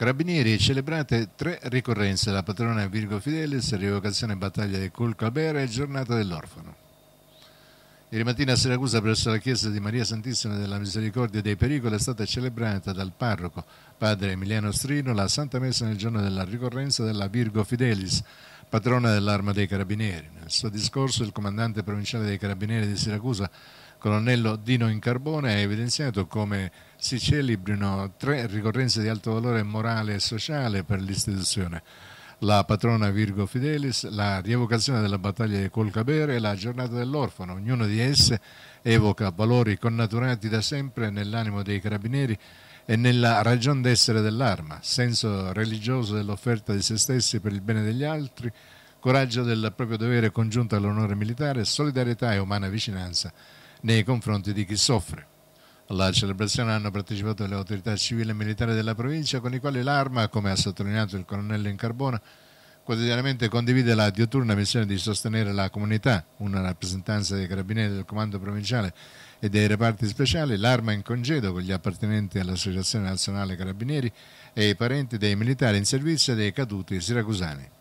Carabinieri, celebrate tre ricorrenze, la patrona Virgo Fidelis, rievocazione battaglia di Colcabera e giornata dell'orfano. Ieri mattina a Siracusa presso la chiesa di Maria Santissima della Misericordia e dei Pericoli è stata celebrata dal parroco padre Emiliano Strino la Santa Messa nel giorno della ricorrenza della Virgo Fidelis, patrona dell'Arma dei Carabinieri. Nel suo discorso il comandante provinciale dei Carabinieri di Siracusa colonnello Dino in Carbone, ha evidenziato come si celebrino tre ricorrenze di alto valore morale e sociale per l'istituzione la patrona Virgo Fidelis, la rievocazione della battaglia di Colcabere e la giornata dell'orfano. Ognuna di esse evoca valori connaturati da sempre nell'animo dei carabinieri e nella ragion d'essere dell'arma, senso religioso dell'offerta di se stessi per il bene degli altri, coraggio del proprio dovere congiunto all'onore militare, solidarietà e umana vicinanza nei confronti di chi soffre. Alla celebrazione hanno partecipato le autorità civili e militari della provincia con i quali l'arma, come ha sottolineato il colonnello in carbona, quotidianamente condivide la diotturna missione di sostenere la comunità, una rappresentanza dei carabinieri del comando provinciale e dei reparti speciali, l'arma in congedo con gli appartenenti all'Associazione Nazionale Carabinieri e i parenti dei militari in servizio e dei caduti siracusani.